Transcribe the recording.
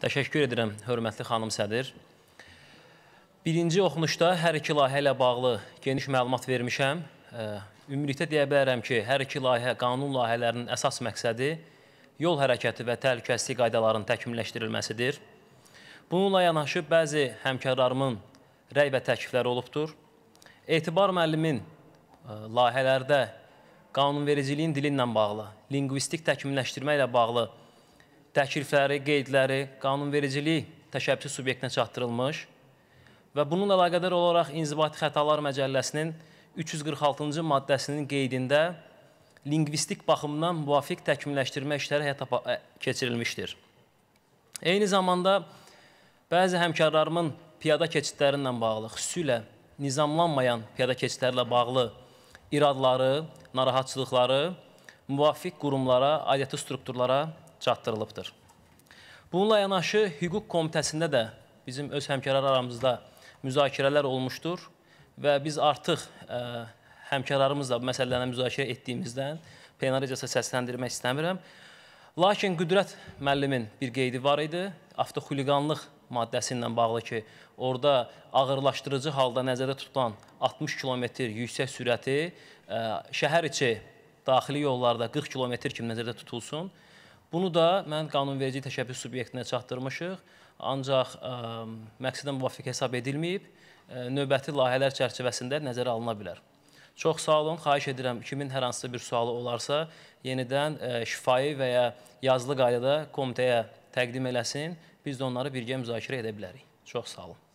Təşəkkür edirəm, hörmətli xanım sədr. Birinci oxunuşda hər iki layihə ilə bağlı geniş məlumat vermişəm. Ümumilikdə deyə bilərəm ki, hər iki layihə qanun layihələrinin əsas məqsədi yol hərəkəti və təhlükəsizlik qaydalarının təkmilləşdirilməsidir. Bununla yanaşı bəzi həmkarlarımın rəy və təklifləri olubdur. Etibar müəllimin layihələrdə qanunvericiliyin dili ilə bağlı, lingvistik təkmilləşdirmə ilə bağlı layihələrdə təklifləri, qeydləri qanunvericilik təşəbbüsü subyektinə çatdırılmış və bununla əlaqədar olaraq İnzibati Xətalar Məcəlləsinin 346-cı maddəsinin qeydində lingvistik baxımdan müvafiq təkmilləşdirmə işləri həyata keçirilmişdir. Eyni zamanda bəzi həmkarlarımın piyada keçidləri ilə bağlı, xüsusilə nizamlanmayan piyada keçidlərlə bağlı iradları, narahatçılıqları müvafiq qurumlara, aidiyyəti strukturlara çatdırılıbdır. Bununla yanaşı hüquq komitəsində də bizim öz həmkarlar aramızda müzakirələr olmuşdur və biz artıq ə, e, həmkarlarımızla bu məsələlərlə müzakirə etdiyimizdən plenaricasa səsləndirmək istəmirəm. Lakin Qüdrət müəllimin bir qeydi var idi. Avtoxuliqanlıq maddəsi ilə bağlı ki, orada ağırlaşdırıcı halda nəzərdə tutulan 60 km yüksək sürəti ə, e, şəhər içi daxili yollarda 40 km kimi nəzərdə tutulsun. Bunu da mən qanunverici təşəbbüs subyektinə çatdırmışıq, ancaq ə, e, məqsədə müvafiq hesab edilməyib, ə, e, növbəti layihələr çərçivəsində nəzərə alına bilər. Çox sağ olun, xahiş edirəm kimin hər hansısa bir sualı olarsa, yenidən ə, e, şifahi və ya yazılı qaydada komitəyə təqdim eləsin, biz də onları birgə müzakirə edə bilərik. Çox sağ olun.